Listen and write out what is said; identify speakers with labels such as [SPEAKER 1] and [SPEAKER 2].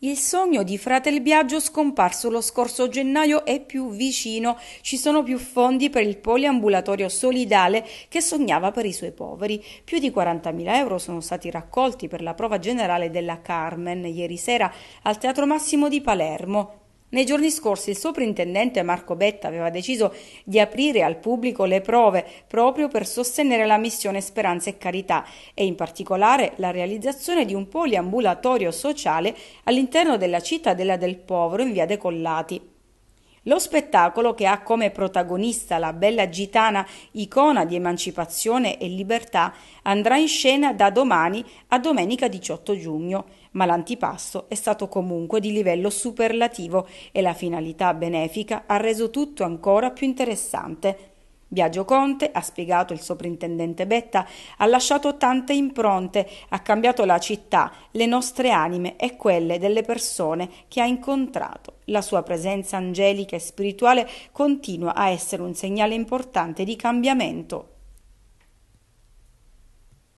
[SPEAKER 1] Il sogno di Fratel Biagio scomparso lo scorso gennaio è più vicino, ci sono più fondi per il poliambulatorio solidale che sognava per i suoi poveri. Più di 40.000 euro sono stati raccolti per la prova generale della Carmen ieri sera al Teatro Massimo di Palermo. Nei giorni scorsi il soprintendente Marco Betta aveva deciso di aprire al pubblico le prove proprio per sostenere la missione Speranza e Carità e in particolare la realizzazione di un poliambulatorio sociale all'interno della cittadella del povero in via Decollati. Lo spettacolo, che ha come protagonista la bella gitana icona di emancipazione e libertà, andrà in scena da domani a domenica 18 giugno, ma l'antipasto è stato comunque di livello superlativo e la finalità benefica ha reso tutto ancora più interessante. Biagio Conte, ha spiegato il soprintendente Betta, ha lasciato tante impronte, ha cambiato la città, le nostre anime e quelle delle persone che ha incontrato. La sua presenza angelica e spirituale continua a essere un segnale importante di cambiamento